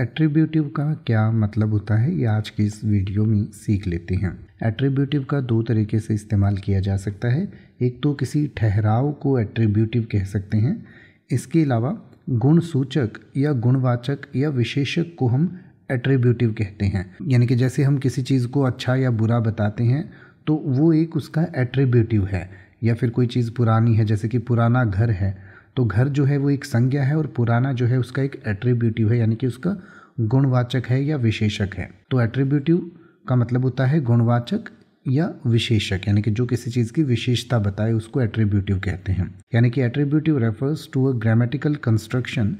attributive का क्या मतलब होता है ये आज की इस वीडियो में सीख लेते हैं एट्रीब्यूटिव का दो तरीके से इस्तेमाल किया जा सकता है एक तो किसी ठहराव को एट्रीब्यूटिव कह सकते हैं इसके अलावा गुण सूचक या गुणवाचक या विशेषक को हम एट्रीब्यूटिव कहते हैं यानी कि जैसे हम किसी चीज़ को अच्छा या बुरा बताते हैं तो वो एक उसका एट्रीब्यूटिव है या फिर कोई चीज़ पुरानी है जैसे कि पुराना घर है तो घर जो है वो एक संज्ञा है और पुराना जो है उसका एक एट्रीब्यूटिव है यानी कि उसका गुणवाचक है या विशेषक है तो एट्रीब्यूटिव का मतलब होता है गुणवाचक या विशेषक यानी कि जो किसी चीज़ की विशेषता बताए उसको एट्रीब्यूटिव कहते हैं यानी कि attributive refers to a grammatical construction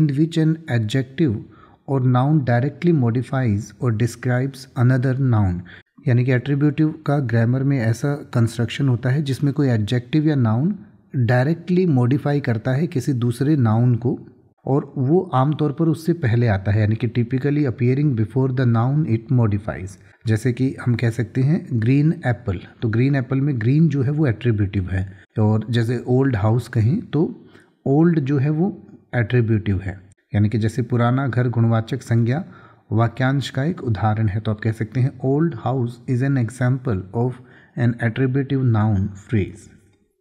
in which an adjective or noun directly modifies or describes another noun यानी कि एट्रीब्यूटिव का ग्रामर में ऐसा कंस्ट्रक्शन होता है जिसमें कोई एडजेक्टिव या नाउन डायरेक्टली मॉडिफाई करता है किसी दूसरे नाउन को और वो आमतौर पर उससे पहले आता है यानी कि typically appearing before the noun it modifies जैसे कि हम कह सकते हैं ग्रीन एप्पल तो ग्रीन एप्पल में ग्रीन जो है वो एट्रीब्यूटिव है और जैसे ओल्ड हाउस कहें तो ओल्ड जो है वो एट्रीब्यूटिव है यानी कि जैसे पुराना घर गुणवाचक संज्ञा वाक्यांश का एक उदाहरण है तो आप कह सकते हैं old house is an example of an attributive noun phrase